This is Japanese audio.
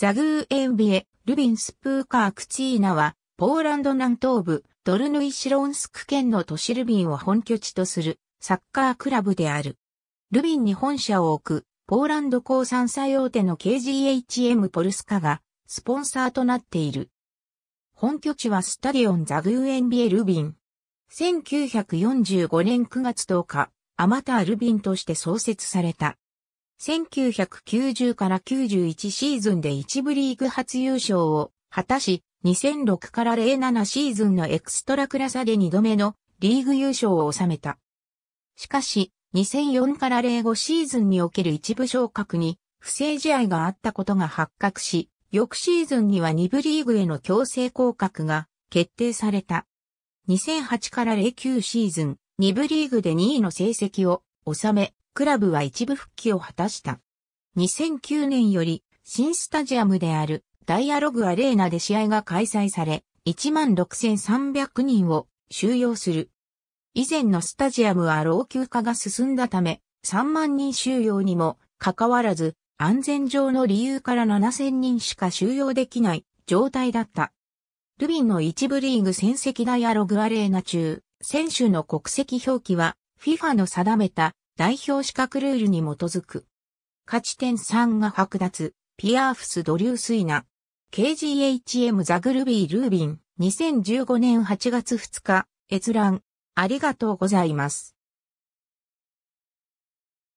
ザグーエンビエ、ルビンスプーカークチーナは、ポーランド南東部、ドルヌイシロンスク県の都市ルビンを本拠地とする、サッカークラブである。ルビンに本社を置く、ポーランド鉱産最大手の KGHM ポルスカが、スポンサーとなっている。本拠地はスタディオンザグーエンビエルビン。1945年9月10日、アマタールビンとして創設された。1990から91シーズンで1部リーグ初優勝を果たし、2006から07シーズンのエクストラクラサで2度目のリーグ優勝を収めた。しかし、2004から05シーズンにおける一部昇格に不正試合があったことが発覚し、翌シーズンには2部リーグへの強制降格が決定された。2008から09シーズン、2部リーグで2位の成績を収め、クラブは一部復帰を果たした。2009年より、新スタジアムであるダイアログアレーナで試合が開催され、16,300人を収容する。以前のスタジアムは老朽化が進んだため、3万人収容にもかかわらず、安全上の理由から7000人しか収容できない状態だった。ルビンの一部リーグ戦績ダイアログアレーナ中、選手の国籍表記は FIFA の定めた代表資格ルールに基づく。勝ち点3が剥奪、ピアーフス・ドリュースイナ。KGHM ザグルビー・ルービン、2015年8月2日、閲覧、ありがとうございます。